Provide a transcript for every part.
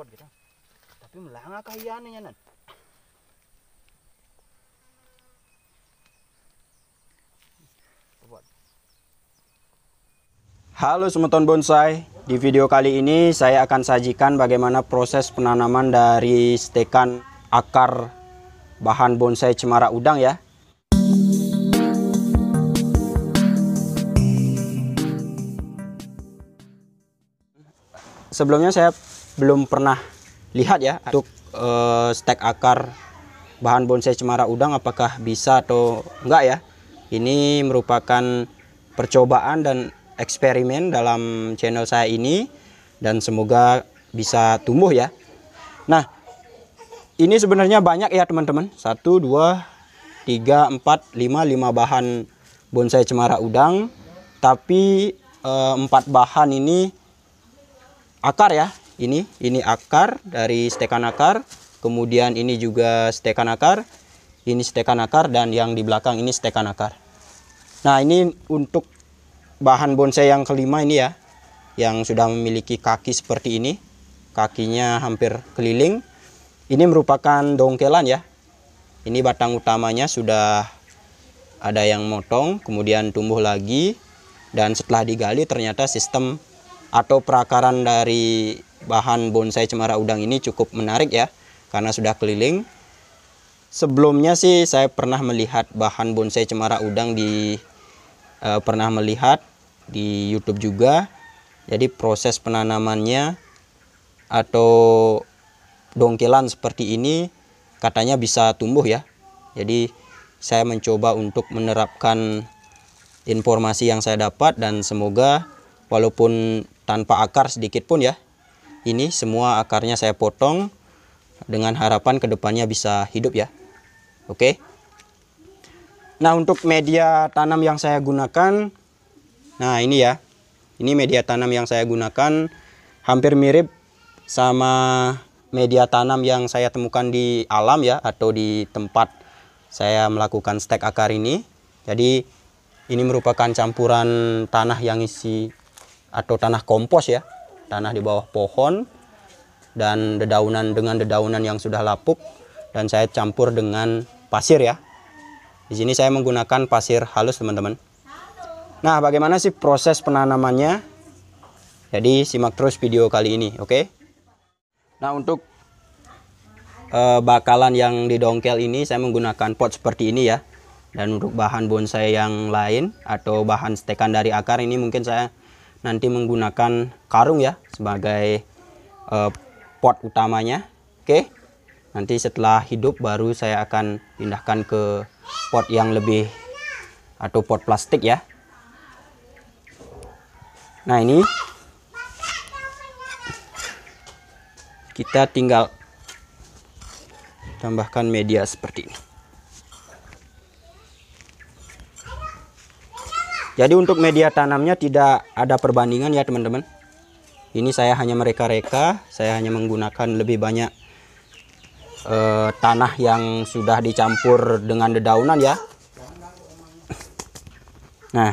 repot gitu tapi melanga kahiyane Halo Semeton Bonsai, di video kali ini saya akan sajikan bagaimana proses penanaman dari stekan akar bahan bonsai cemara udang ya. Sebelumnya saya belum pernah lihat ya untuk uh, stek akar bahan bonsai cemara udang apakah bisa atau enggak ya. Ini merupakan percobaan dan eksperimen dalam channel saya ini dan semoga bisa tumbuh ya. Nah, ini sebenarnya banyak ya teman-teman. satu dua tiga empat lima lima bahan bonsai cemara udang tapi eh, empat bahan ini akar ya ini ini akar dari stekan akar kemudian ini juga stekan akar ini stekan akar dan yang di belakang ini stekan akar nah ini untuk bahan bonsai yang kelima ini ya yang sudah memiliki kaki seperti ini kakinya hampir keliling ini merupakan dongkelan ya ini batang utamanya sudah ada yang motong kemudian tumbuh lagi dan setelah digali ternyata sistem atau perakaran dari bahan bonsai cemara udang ini cukup menarik ya karena sudah keliling sebelumnya sih saya pernah melihat bahan bonsai cemara udang di eh, pernah melihat di YouTube juga jadi proses penanamannya atau dongkelan seperti ini katanya bisa tumbuh ya jadi saya mencoba untuk menerapkan informasi yang saya dapat dan semoga walaupun tanpa akar sedikit pun ya ini semua akarnya saya potong dengan harapan kedepannya bisa hidup ya oke nah untuk media tanam yang saya gunakan nah ini ya ini media tanam yang saya gunakan hampir mirip sama media tanam yang saya temukan di alam ya atau di tempat saya melakukan stek akar ini jadi ini merupakan campuran tanah yang isi atau tanah kompos ya tanah di bawah pohon dan dedaunan dengan dedaunan yang sudah lapuk dan saya campur dengan pasir ya. Di sini saya menggunakan pasir halus teman-teman. Nah, bagaimana sih proses penanamannya? Jadi simak terus video kali ini, oke? Okay? Nah, untuk uh, bakalan yang didongkel ini saya menggunakan pot seperti ini ya. Dan untuk bahan bonsai yang lain atau bahan stekan dari akar ini mungkin saya nanti menggunakan karung ya sebagai uh, pot utamanya oke nanti setelah hidup baru saya akan pindahkan ke pot yang lebih atau pot plastik ya nah ini kita tinggal tambahkan media seperti ini Jadi untuk media tanamnya tidak ada perbandingan ya teman-teman. Ini saya hanya mereka-reka, saya hanya menggunakan lebih banyak eh, tanah yang sudah dicampur dengan dedaunan ya. Nah,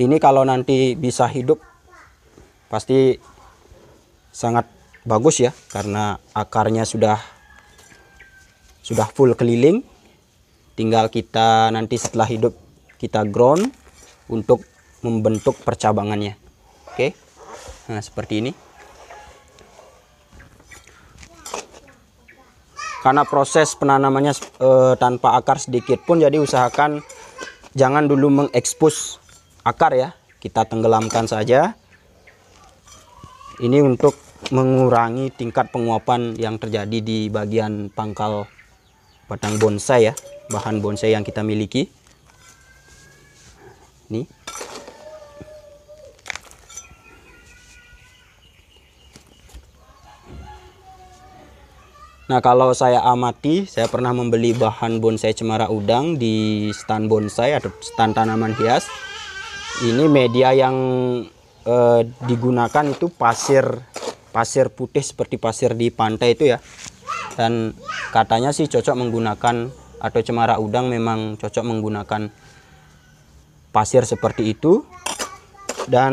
ini kalau nanti bisa hidup pasti sangat bagus ya karena akarnya sudah sudah full keliling tinggal kita nanti setelah hidup kita ground untuk membentuk percabangannya oke okay. nah seperti ini karena proses penanamannya e, tanpa akar sedikit pun jadi usahakan jangan dulu mengekspos akar ya kita tenggelamkan saja ini untuk mengurangi tingkat penguapan yang terjadi di bagian pangkal batang bonsai ya bahan bonsai yang kita miliki Nah kalau saya amati, saya pernah membeli bahan bonsai cemara udang di stand bonsai atau stand tanaman hias. Ini media yang eh, digunakan itu pasir pasir putih seperti pasir di pantai itu ya. Dan katanya sih cocok menggunakan atau cemara udang memang cocok menggunakan pasir seperti itu dan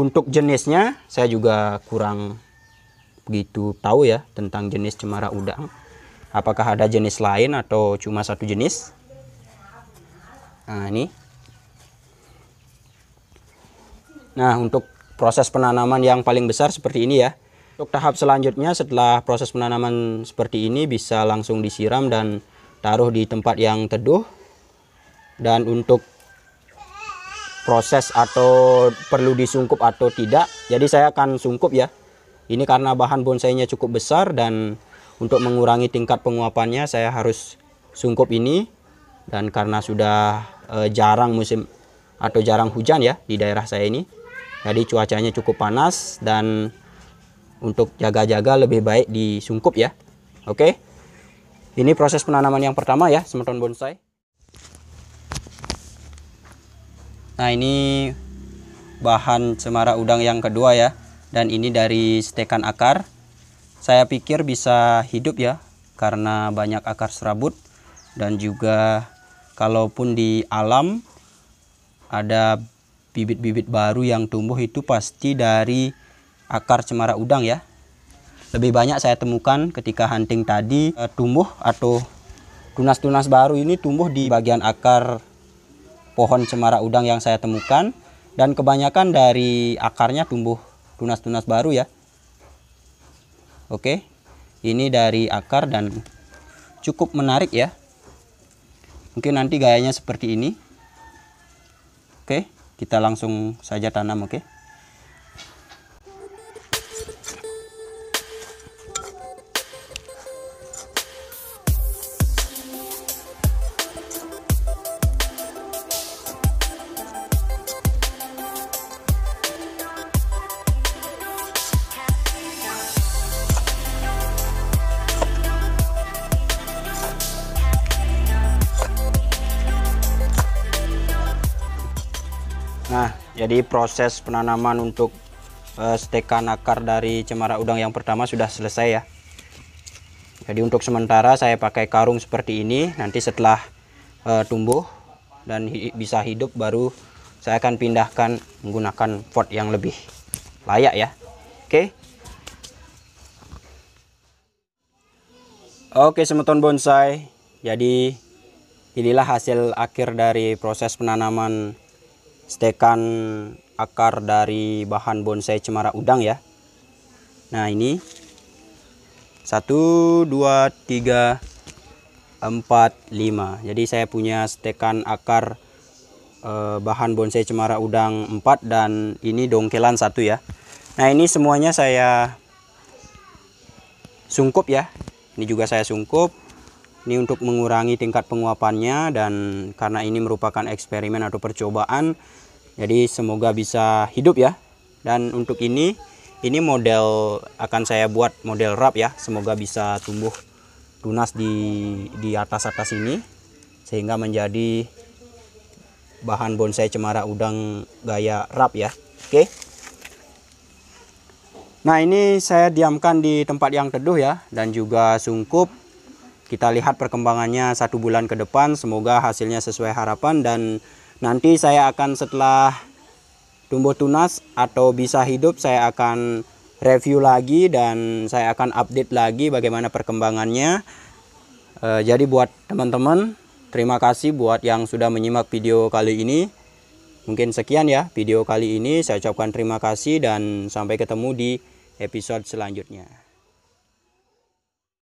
untuk jenisnya saya juga kurang begitu tahu ya tentang jenis cemara udang apakah ada jenis lain atau cuma satu jenis nah ini nah untuk proses penanaman yang paling besar seperti ini ya untuk tahap selanjutnya setelah proses penanaman seperti ini bisa langsung disiram dan taruh di tempat yang teduh dan untuk proses atau perlu disungkup atau tidak jadi saya akan sungkup ya ini karena bahan bonsainya cukup besar dan untuk mengurangi tingkat penguapannya saya harus sungkup ini dan karena sudah eh, jarang musim atau jarang hujan ya di daerah saya ini jadi cuacanya cukup panas dan untuk jaga-jaga lebih baik disungkup ya oke ini proses penanaman yang pertama ya semeton bonsai Nah ini bahan cemara udang yang kedua ya dan ini dari stekan akar saya pikir bisa hidup ya karena banyak akar serabut dan juga kalaupun di alam ada bibit-bibit baru yang tumbuh itu pasti dari akar cemara udang ya lebih banyak saya temukan ketika hunting tadi eh, tumbuh atau tunas-tunas baru ini tumbuh di bagian akar pohon cemara udang yang saya temukan dan kebanyakan dari akarnya tumbuh tunas-tunas baru ya. Oke. Ini dari akar dan cukup menarik ya. Mungkin nanti gayanya seperti ini. Oke, kita langsung saja tanam oke. Okay? Jadi proses penanaman untuk uh, stekan akar dari cemara udang yang pertama sudah selesai ya. Jadi untuk sementara saya pakai karung seperti ini. Nanti setelah uh, tumbuh dan hi bisa hidup baru saya akan pindahkan menggunakan pot yang lebih layak ya. Oke. Okay. Oke semeton bonsai jadi inilah hasil akhir dari proses penanaman stekan akar dari bahan bonsai cemara udang ya nah ini satu dua tiga empat lima jadi saya punya stekan akar eh, bahan bonsai cemara udang empat dan ini dongkelan satu ya nah ini semuanya saya sungkup ya ini juga saya sungkup ini untuk mengurangi tingkat penguapannya dan karena ini merupakan eksperimen atau percobaan jadi semoga bisa hidup ya dan untuk ini ini model akan saya buat model rap ya semoga bisa tumbuh tunas di di atas atas ini sehingga menjadi bahan bonsai cemara udang gaya rap ya oke nah ini saya diamkan di tempat yang teduh ya dan juga sungkup kita lihat perkembangannya satu bulan ke depan semoga hasilnya sesuai harapan dan nanti saya akan setelah tumbuh tunas atau bisa hidup saya akan review lagi dan saya akan update lagi bagaimana perkembangannya e, jadi buat teman-teman terima kasih buat yang sudah menyimak video kali ini mungkin sekian ya video kali ini saya ucapkan terima kasih dan sampai ketemu di episode selanjutnya